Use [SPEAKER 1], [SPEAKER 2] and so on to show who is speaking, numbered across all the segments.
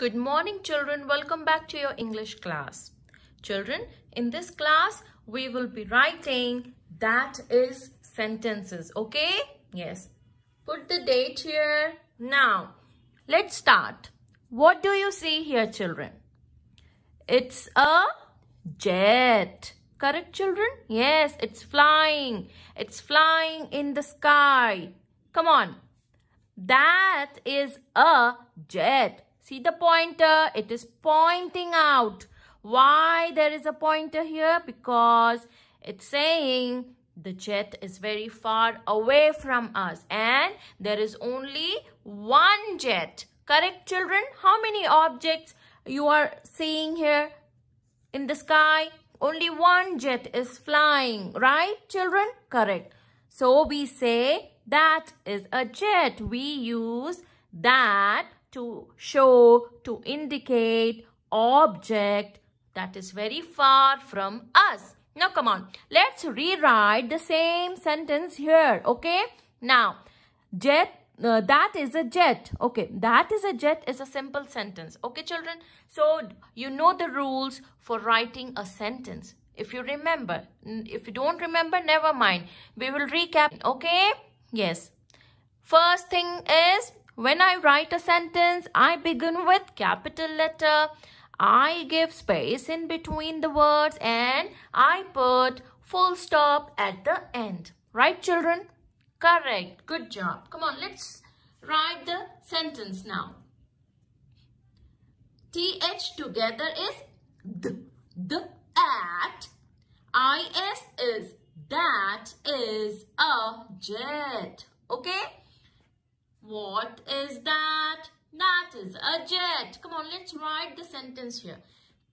[SPEAKER 1] Good morning children. Welcome back to your English class. Children, in this class, we will be writing that is sentences. Okay? Yes. Put the date here. Now, let's start. What do you see here children? It's a jet. Correct children? Yes, it's flying. It's flying in the sky. Come on. That is a jet. See the pointer. It is pointing out. Why there is a pointer here? Because it's saying the jet is very far away from us and there is only one jet. Correct children? How many objects you are seeing here in the sky? Only one jet is flying, right children? Correct. So we say that is a jet. We use that to show, to indicate, object that is very far from us. Now, come on. Let's rewrite the same sentence here, okay? Now, jet, uh, that is a jet. Okay, that is a jet is a simple sentence. Okay, children? So, you know the rules for writing a sentence. If you remember, if you don't remember, never mind. We will recap, okay? Yes. First thing is when I write a sentence, I begin with capital letter. I give space in between the words and I put full stop at the end. Right, children? Correct. Good job. Come on, let's write the sentence now. TH together is the, the, at. IS is that is a jet. Okay? What is that? That is a jet. Come on, let's write the sentence here.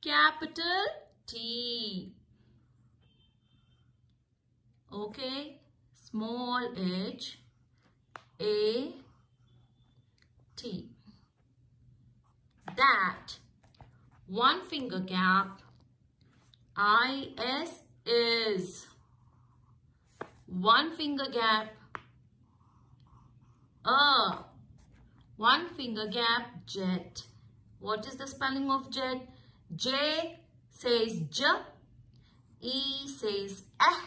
[SPEAKER 1] Capital T. Okay. Small h. A. T. That. One finger gap. I. S. Is. One finger gap a one finger gap jet. What is the spelling of jet? J says J, E says eh,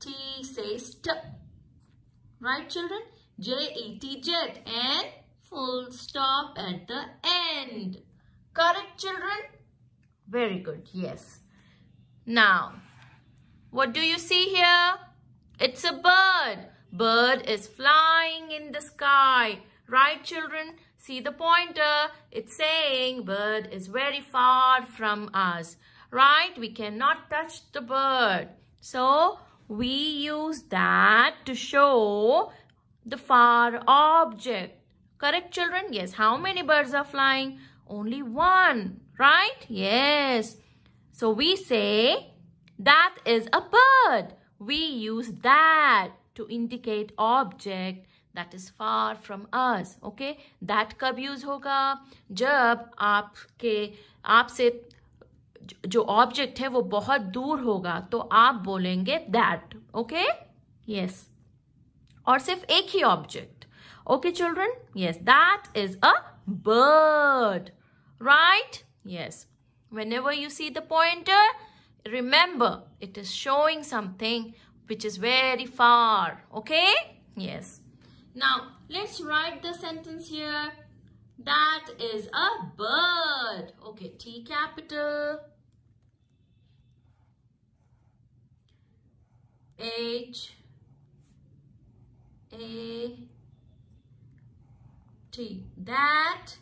[SPEAKER 1] T says T. Right children? J E T jet and full stop at the end. Correct children? Very good, yes. Now, what do you see here? It's a bird. Bird is flying in the sky. Right, children? See the pointer. It's saying bird is very far from us. Right? We cannot touch the bird. So, we use that to show the far object. Correct, children? Yes. How many birds are flying? Only one. Right? Yes. So, we say that is a bird. We use that to indicate object that is far from us okay that कब use होगा जब आपके आपसे जो object है वो बहुत दूर होगा तो आप बोलेंगे that okay yes. और सिर्फ एक ही object okay children yes that is a bird right yes whenever you see the pointer remember it is showing something which is very far. Okay? Yes. Now, let's write the sentence here. That is a bird. Okay, T capital. H A T. That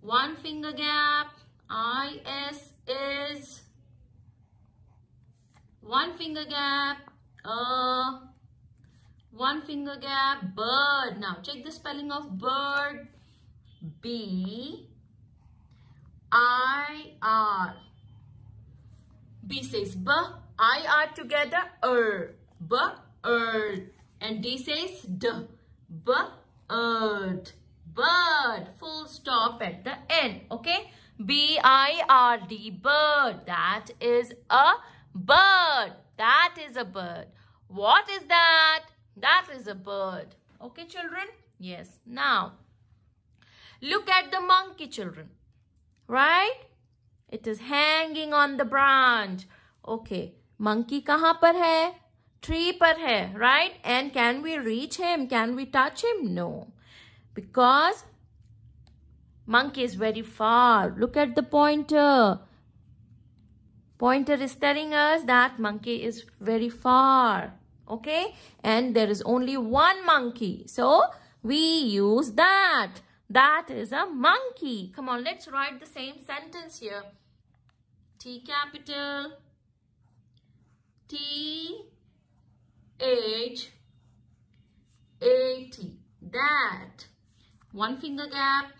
[SPEAKER 1] one finger gap. I S is one finger gap uh, one finger gap, bird. Now check the spelling of bird. B I R. B says B, I R together, er. B, er. And D says D, B, erd. Bird. Full stop at the end. Okay? B I R D, bird. That is a Bird. That is a bird. What is that? That is a bird. Okay, children? Yes. Now, look at the monkey, children. Right? It is hanging on the branch. Okay. Monkey kaha par hai? Tree par hai. Right? And can we reach him? Can we touch him? No. Because monkey is very far. Look at the pointer. Pointer is telling us that monkey is very far. Okay? And there is only one monkey. So, we use that. That is a monkey. Come on, let's write the same sentence here. T capital. T H A T. That. One finger gap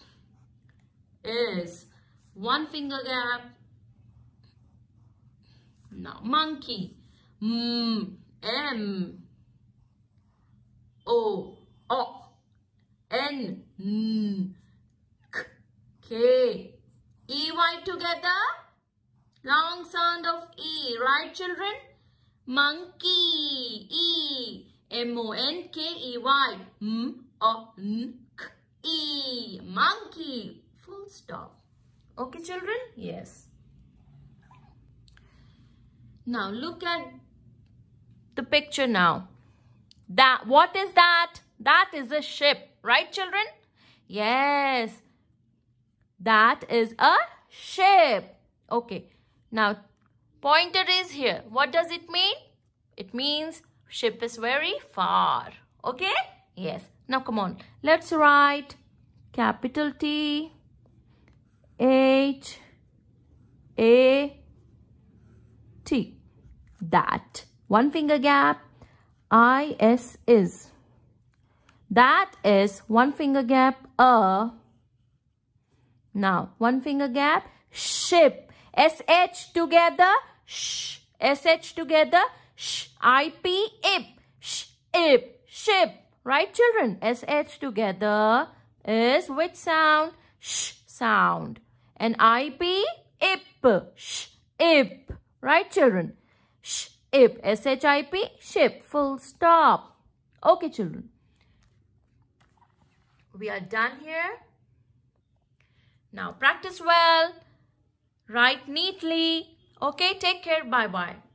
[SPEAKER 1] is one finger gap now, monkey. M, mm. M, O, O, N, N, K, K, E, Y together. Long sound of E, right children? Monkey, E, M, O, N, K, E, Y, M, O, N, K, E, monkey. Full stop. Okay, children? Yes. Now look at the picture now. That what is that? That is a ship, right children? Yes. That is a ship. Okay. Now pointer is here. What does it mean? It means ship is very far. Okay? Yes. Now come on. Let's write capital T H A T. That. One finger gap. I, S, is. That is one finger gap, a. Now, one finger gap, ship. SH together, sh. SH together, sh. IP, ip. Sh, ip, ship. Right, children? SH together is which sound? Sh sound. And IP, ip. Sh, ip. Right, children? Ship, S-H-I-P, ship, full stop. Okay, children. We are done here. Now practice well. Write neatly. Okay, take care. Bye-bye.